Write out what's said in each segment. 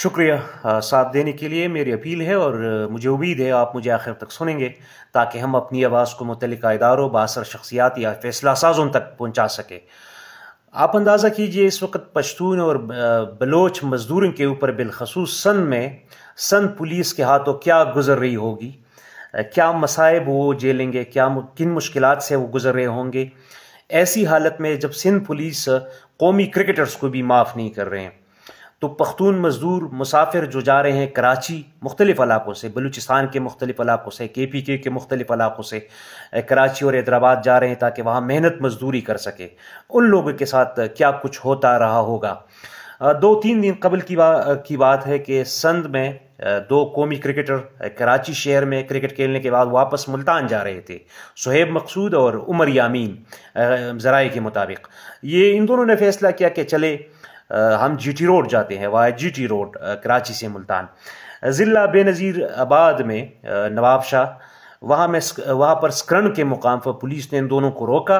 शुक्रिया साथ देने के लिए मेरी अपील है और मुझे उम्मीद है आप मुझे आखिर तक सुनेंगे ताकि हम अपनी आवाज़ को मुतल इदारों बासर शख्सियात या फैसला साजों तक पहुँचा सकें आप अंदाज़ा कीजिए इस वक्त पश्तून और बलोच मज़दूरों के ऊपर बिलखसूस सन में सन पुलिस के हाथों क्या गुजर रही होगी क्या मसाइब वो झेलेंगे क्या किन मुश्किल से वो गुजर रहे होंगे ऐसी हालत में जब सिंध पुलिस कौमी क्रिकेटर्स को भी माफ़ नहीं कर रहे हैं तो पख्तून मज़दूर मुसाफिर जो जा रहे हैं कराची मुख्तलिफ़ इलाक़ों से बलूचिस्तान के मुख्तलिफ़ इलाक़ों से के पी के के मुख्तलिफ़ इलाक़ों से कराची और हैदराबाद जा रहे हैं ताकि वहाँ मेहनत मज़दूरी कर सके उन लोगों के साथ क्या कुछ होता रहा होगा दो तीन दिन कबल की, बा, की बात है कि संद में दो कौमी क्रिकेटर कराची शहर में क्रिकेट खेलने के बाद वापस मुल्तान जा रहे थे सुहेब मकसूद और उमर यामीन ज़राए के मुताबिक ये इन दोनों ने फैसला किया कि चले हम जीटी रोड जाते हैं वाया जीटी रोड कराची से मुल्तान ज़िला बेनज़ीर आबाद में नवाब शाह वहाँ में वहाँ पर स्क्रन के मुकाम पर पुलिस ने इन दोनों को रोका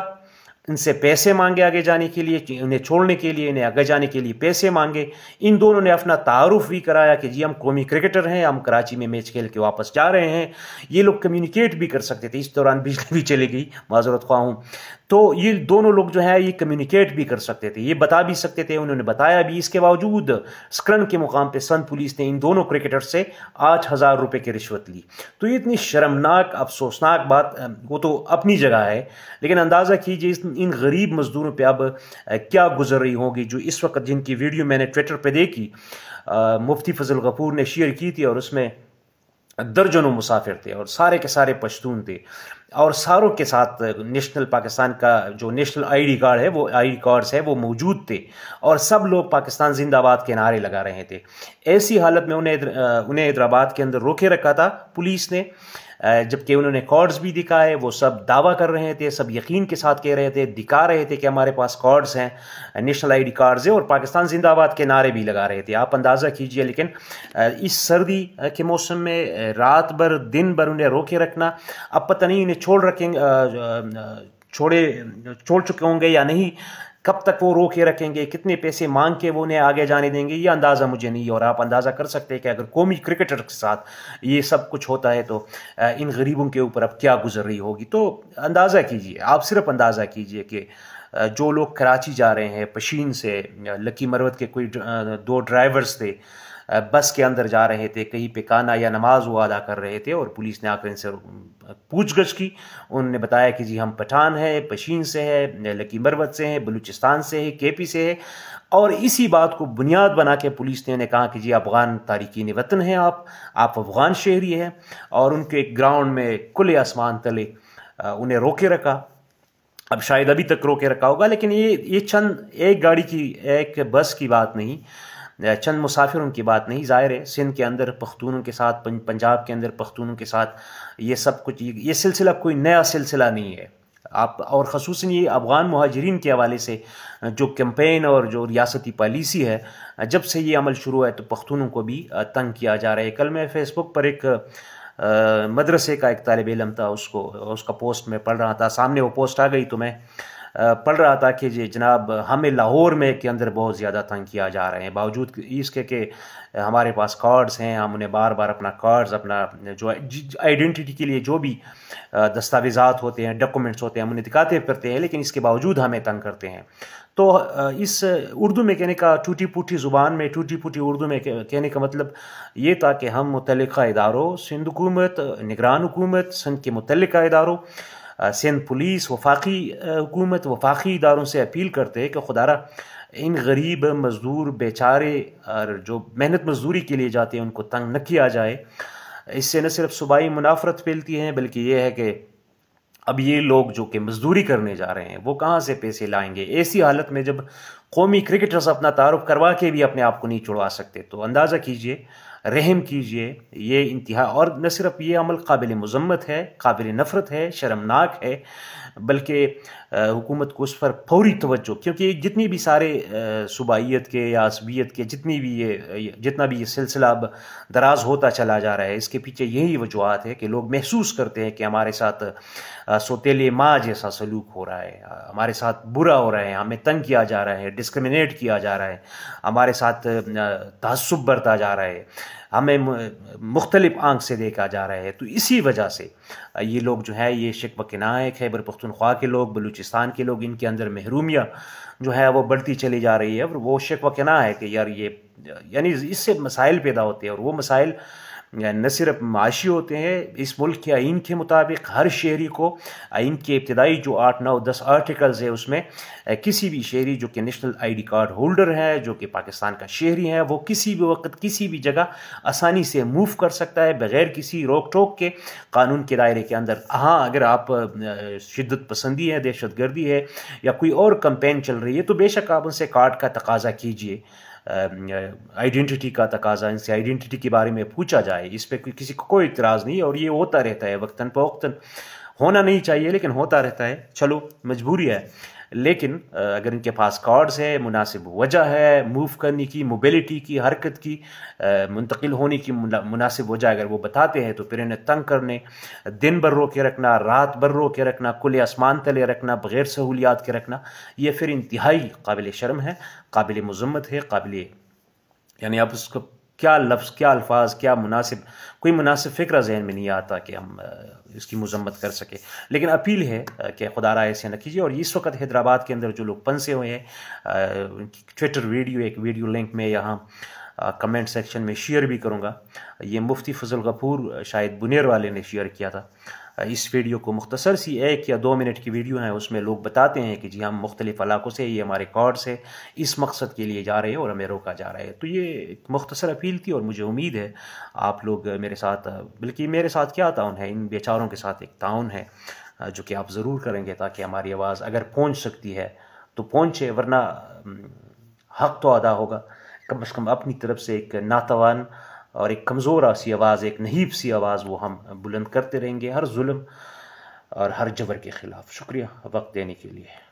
इनसे पैसे मांगे आगे जाने के लिए उन्हें छोड़ने के लिए इन्हें आगे जाने के लिए पैसे मांगे इन दोनों ने अपना तारुफ भी कराया कि जी हम कौमी क्रिकेटर हैं हम कराची में मैच खेल के वापस जा रहे हैं ये लोग कम्युनिकेट भी कर सकते थे इस दौरान बिजली भी चली गई माजरत ख्वा हूँ तो ये दोनों लोग जो है ये कम्युनिकेट भी कर सकते थे ये बता भी सकते थे उन्होंने बताया भी इसके बावजूद स्क्रन के मुकाम पर सन पुलिस ने इन दोनों क्रिकेटर से आठ हज़ार रुपये की रिश्वत ली तो ये इतनी शर्मनाक अफसोसनाक बात वो तो अपनी जगह है लेकिन अंदाज़ा कीजिए इस इन गरीब मज़दूरों पर अब क्या गुजर रही होंगी जो इस वक्त जिनकी वीडियो मैंने ट्विटर पर देखी मुफ्ती फजल गफूर ने शेयर की थी और उसमें दर्जनों मुसाफिर थे और सारे के सारे पश्तून थे और सारों के साथ नेशनल पाकिस्तान का जो नेशनल आईडी कार्ड है वो आईडी कार्ड्स है वो मौजूद थे और सब लोग पाकिस्तान जिंदाबाद के नारे लगा रहे थे ऐसी हालत में उन्हें उन्हें हैदराबाद के अंदर रोके रखा था पुलिस ने जबकि उन्होंने कॉर्ड्स भी दिखाए वो सब दावा कर रहे थे सब यकीन के साथ कह रहे थे दिखा रहे थे कि हमारे पास कॉर्ड्स हैं नेशनल आईडी कार्ड्स हैं और पाकिस्तान जिंदाबाद के नारे भी लगा रहे थे आप अंदाज़ा कीजिए लेकिन इस सर्दी के मौसम में रात भर दिन भर उन्हें रोके रखना अब पता नहीं उन्हें छोड़ रखेंगे छोड़े छोड़ चुके होंगे या नहीं कब तक वो रोके रखेंगे कितने पैसे मांग के वो उन्हें आगे जाने देंगे ये अंदाज़ा मुझे नहीं है और आप अंदाज़ा कर सकते हैं कि अगर कौमी क्रिकेटर के साथ ये सब कुछ होता है तो इन गरीबों के ऊपर अब क्या गुजर रही होगी तो अंदाज़ा कीजिए आप सिर्फ अंदाज़ा कीजिए कि जो लोग कराची जा रहे हैं पशीन से लकी मरवत के कोई दो ड्राइवर्स थे बस के अंदर जा रहे थे कहीं पे काना या नमाज वो अदा कर रहे थे और पुलिस ने आकर इनसे पूछगछ की उन्होंने बताया कि जी हम पठान हैं पशीन से है लकी मरवत से हैं बलूचिस्तान से है के पी से है और इसी बात को बुनियाद बना के पुलिस ने उन्हें कहा कि जी अफ़गान तारिकीन वतन हैं आप आप अफ़गान शहरी हैं और उनके एक ग्राउंड में खुले आसमान तले उन्हें रोके रखा अब शायद अभी तक रोके रखा होगा लेकिन ये ये चंद एक गाड़ी की एक बस की बात नहीं चंद मुसाफिरों की बात नहीं ज़ाहिर है सिंध के अंदर पख्तूनों के साथ पंजाब के अंदर पख्तूनों के साथ ये सब कुछ ये सिलसिला कोई नया सिलसिला नहीं है आप और खसूस ये अफ़गान महाजरीन के हवाले से जो कैंपेन और जो रियासती पॉलिसी है जब से ये अमल शुरू है तो पख्तूनों को भी तंग किया जा रहा है कल मैं फेसबुक पर एक मदरसे का एक तालब इलम था उसको उसका पोस्ट मैं पढ़ रहा था सामने वो पोस्ट आ गई तो मैं पढ़ रहा था कि जी जनाब हमें लाहौर में के अंदर बहुत ज़्यादा तंग किया जा रहे हैं बावजूद इसके कि हमारे पास कार्ड्स हैं हम उन्हें बार बार अपना कार्ड्स अपना जो आइडेंटिटी के लिए जो भी दस्तावेज़ात होते हैं डॉक्यूमेंट्स होते हैं हम उन्हें दिखाते फिरते हैं लेकिन इसके बावजूद हमें तंग करते हैं तो इस उर्दू में कहने का टूटी पुटी ज़ुबान में टूटी पुटी उर्दू में कहने का मतलब ये था कि हम मुतलक़ा इदारों सिंध हुकूमत निगरान हुकूमत सिंध के मुतल इदारों सिंध पुलिस वफाकी हुकूमत वफाकी इदारों से अपील करते हैं कि खुदारा इन गरीब मज़दूर बेचारे और जो मेहनत मजदूरी के लिए जाते हैं उनको तंग न किया जाए इससे न सिर्फ सूबाई मुनाफरत फैलती है बल्कि यह है कि अब ये लोग जो कि मजदूरी करने जा रहे हैं वो कहाँ से पैसे लाएंगे ऐसी हालत में जब कौमी क्रिकेटर्स अपना तारफ़ करवा के भी अपने आप को नहीं छुड़वा सकते तो अंदाज़ा कीजिए रहम कीजिए ये इंतहा और न सिर्फ ये अमल काबिल मज़म्मत है काबिल नफ़रत है शर्मनाक है बल्कि हुकूमत को उस पर फौरी तवज्जो क्योंकि जितनी भी सारे सूबाइत के या असबियत के जितनी भी ये जितना भी ये सिलसिला अब दराज होता चला जा रहा है इसके पीछे यही वजूहत है कि लोग महसूस करते हैं कि हमारे साथ सोतेले माँ जैसा सलूक हो रहा है हमारे साथ बुरा हो रहा है हमें तंग किया जा रहा है डिस्क्रमिनेट किया जा रहा है हमारे साथ तसब बरता जा रहा है हमें मुख्तलिफ आंख से देखा जा रहा है तो इसी वजह से ये लोग जो है ये शिकव के नायक खैबर पख्तनख्वा के लोग बलूचिस्तान के लोग इनके अंदर महरूमिया जो है वो बढ़ती चली जा रही है और वो शिक के ना है कि यार ये यानी इससे मसाइल पैदा होते हैं और वो मसाइल न सिर्फ माशी होते हैं इस मुल्क के आइन के मुताबिक हर शहरी को आइन के इब्तदाई जो आठ नौ दस आर्टिकल्स है उसमें किसी भी शहरी जो कि नेशनल आईडी कार्ड होल्डर है जो कि पाकिस्तान का शहरी है वो किसी भी वक्त किसी भी जगह आसानी से मूव कर सकता है बगैर किसी रोक टोक के कानून के दायरे के अंदर हाँ अगर आप शिदत पसंदी है दहशत गर्दी है या कोई और कंपेन चल रही है तो बेशक आप उनसे कार्ड का तकाजा कीजिए आइडेंटिटी का तकाजा इनसे आइडेंटिटी के बारे में पूछा जाए इस पर किसी को कोई इतराज़ नहीं और ये होता रहता है वक्ता फ़वक्ता होना नहीं चाहिए लेकिन होता रहता है चलो मजबूरी है लेकिन अगर इनके पास कार्ड्स है मुनासिब वजह है मूव करने की मोबिलिटी की हरकत की मुंतकिल होने की मुनासिब वजह अगर वो बताते हैं तो फिर इन्हें तंग करने दिन भर रो के रखना रात भर रो के रखना खुले आसमान तले रखना बग़ैर सहूलियात के रखना ये फिर इंतहाई काबिल शर्म है काबिल मज़म्मत है काबिल यानी आप उसको क्या लफ्ज़ क्या अल्फाज क्या मुनासिब कोई मुनासिब फ़िक्र जहन में नहीं आता कि हम इसकी मजम्मत कर सके लेकिन अपील है कि खुदा राय ऐसे न कीजिए और इस वक्त हैदराबाद के अंदर जो लोग पंसे हुए हैं ट्विटर वीडियो एक वीडियो लिंक में यहाँ कमेंट सेक्शन में शेयर भी करूँगा ये मुफ्ती फजल कपूर शायद बुनेर वाले ने शेयर किया था इस वीडियो को मुख्तसर सी एक या दो मिनट की वीडियो है उसमें लोग बताते हैं कि जी हम मुख्तलिफ इलाक़ों से ये हमारे कॉर्ड से इस मकसद के लिए जा रहे हैं और हमें रोका जा रहा है तो ये एक मुख्तसर अपील थी और मुझे उम्मीद है आप लोग मेरे साथ बल्कि मेरे साथ क्या ताउन है इन बेचारों के साथ एक ताउन है जो कि आप ज़रूर करेंगे ताकि हमारी आवाज़ अगर पहुँच सकती है तो पहुँचे वरना हक तो अदा होगा कम अज़ कम अपनी तरफ से एक नातवान और एक कमज़ोर सी आवाज़ एक नहीब सी आवाज़ वो हम बुलंद करते रहेंगे हर जुल्म और हर जबर के ख़िलाफ़ शुक्रिया वक्त देने के लिए